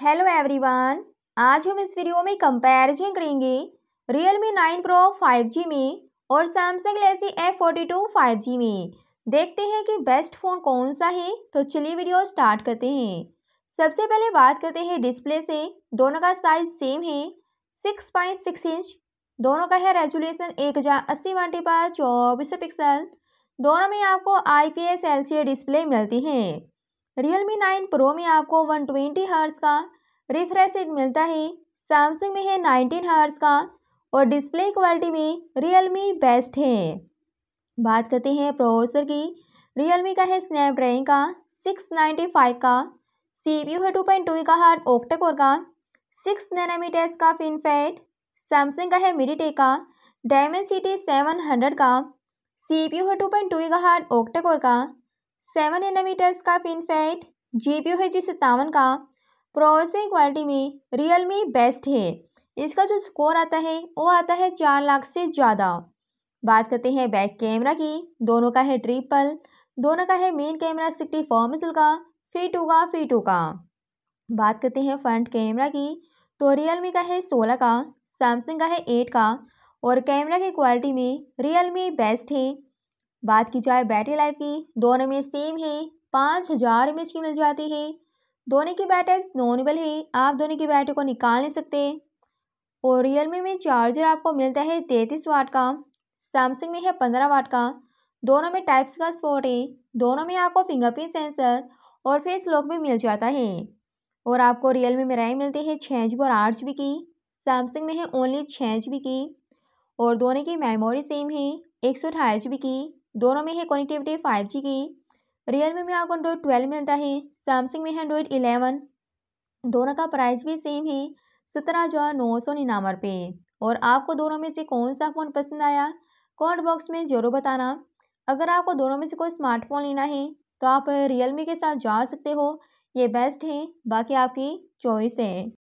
hello everyone आज हम इस वीडियो में कंपैरिजन करेंगे Realme nine pro five G में और सैमसंग गलेक्सी फाइव जी में देखते हैं कि बेस्ट फ़ोन कौन सा है तो चलिए वीडियो स्टार्ट करते हैं सबसे पहले बात करते हैं डिस्प्ले से दोनों का साइज सेम है सिक्स पॉइंट सिक्स इंच दोनों का है रेजुलेशन एक हज़ार अस्सी मल्टी पर चौबीस पिक्सल दोनों में आपको I P S L C display मिलती हैं रियल मी नाइन प्रो में आपको वन ट्वेंटी हर्ट्स का रिफ्रेश रेट मिलता है सैमसंग में है नाइनटीन हर्स का और डिस्प्ले क्वालिटी में रियल मी बेस्ट है बात करते हैं प्रोसेसर की रियल मी का है स्नैपड्रैगन का सिक्स नाइन्टी फाइव का सी पी यू है टू पॉइंट टू का हार्ट ओक्टेकोर का सिक्स नैनामीटर का फिनफेट सैमसंग का है मिडीटेक का डायमेंड सिटी सेवन हंड्रेड का सी पी यू है टू पॉइंट टू का हार्ट ओक्टेकोर का सेवन एनामीटर्स का फैट जी पी है जी सत्तावन का प्रोसेसिंग क्वालिटी में रियल मी बेस्ट है इसका जो स्कोर आता है वो आता है चार लाख से ज़्यादा बात करते हैं बैक कैमरा की दोनों का है ट्रिपल दोनों का है मेन कैमरा सिक्सटी फोर मिसल का फी टू का फी टू का बात करते हैं फ्रंट कैमरा की तो रियल मी का है सोलह का सैमसंग का है एट का और कैमरा की क्वालिटी में रियल मी बेस्ट है बात की जाए बैटरी लाइफ की दोनों में सेम है पाँच हज़ार एम की मिल जाती है दोनों की बैटरी नॉनबल है आप दोनों की बैटरी को निकाल नहीं सकते और रियल में चार्जर आपको मिलता है तैंतीस वाट का सैमसंग में है पंद्रह वाट का दोनों में टाइप्स का स्पोर्ट है दोनों में आपको फिंगरप्रिंट सेंसर और फेस लॉक भी मिल जाता है और आपको रियल में रैम मिलती है छः जी और आठ जी की सैमसंग में है ओनली छः जी की और दोनों की मेमोरी सेम है एक सौ अठाईस जी की दोनों में है कनेक्टिविटी फाइव जी की रियलमी में आपको एंड्रॉयड ट्वेल्व मिलता है सैमसंग में है एंड्रॉयड इलेवन दोनों का प्राइस भी सेम है सत्रह हज़ार नौ सौ निन्यानवे रुपये और आपको दोनों में से कौन सा फ़ोन पसंद आया कमेंट बॉक्स में ज़रूर बताना अगर आपको दोनों में से कोई स्मार्टफोन लेना है तो आप रियलमी के साथ जा सकते हो ये बेस्ट है बाकी आपकी चॉइस है